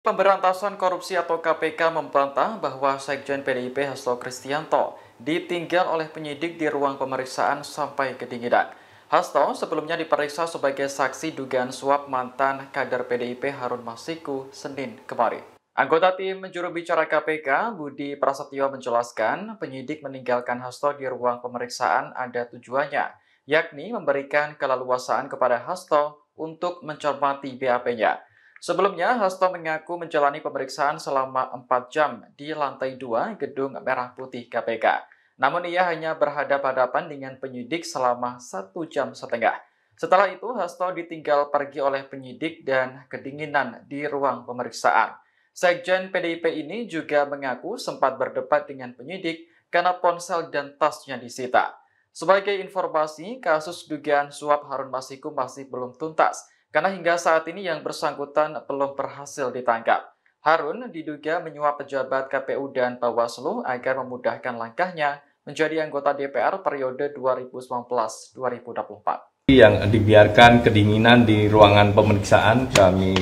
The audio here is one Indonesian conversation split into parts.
Pemberantasan Korupsi atau KPK membantah bahwa Sekjen PDIP Hasto Kristianto ditinggal oleh penyidik di ruang pemeriksaan sampai kedinginan. Hasto sebelumnya diperiksa sebagai saksi dugaan suap mantan kader PDIP Harun Masiku Senin kemarin. Anggota tim juru bicara KPK Budi Prasetyo menjelaskan penyidik meninggalkan Hasto di ruang pemeriksaan ada tujuannya, yakni memberikan keleluasaan kepada Hasto untuk mencermati BAP-nya. Sebelumnya, Hasto mengaku menjalani pemeriksaan selama 4 jam di lantai 2 Gedung Merah Putih KPK. Namun ia hanya berhadapan-hadapan dengan penyidik selama satu jam setengah. Setelah itu, Hasto ditinggal pergi oleh penyidik dan kedinginan di ruang pemeriksaan. Sekjen PDIP ini juga mengaku sempat berdebat dengan penyidik karena ponsel dan tasnya disita. Sebagai informasi, kasus dugaan suap Harun Masiku masih belum tuntas. Karena hingga saat ini yang bersangkutan belum berhasil ditangkap. Harun diduga menyuap pejabat KPU dan Bawaslu agar memudahkan langkahnya menjadi anggota DPR periode 2019-2024. Yang dibiarkan kedinginan di ruangan pemeriksaan, kami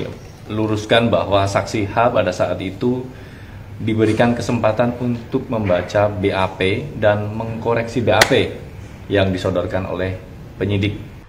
luruskan bahwa saksi H pada saat itu diberikan kesempatan untuk membaca BAP dan mengkoreksi BAP yang disodorkan oleh penyidik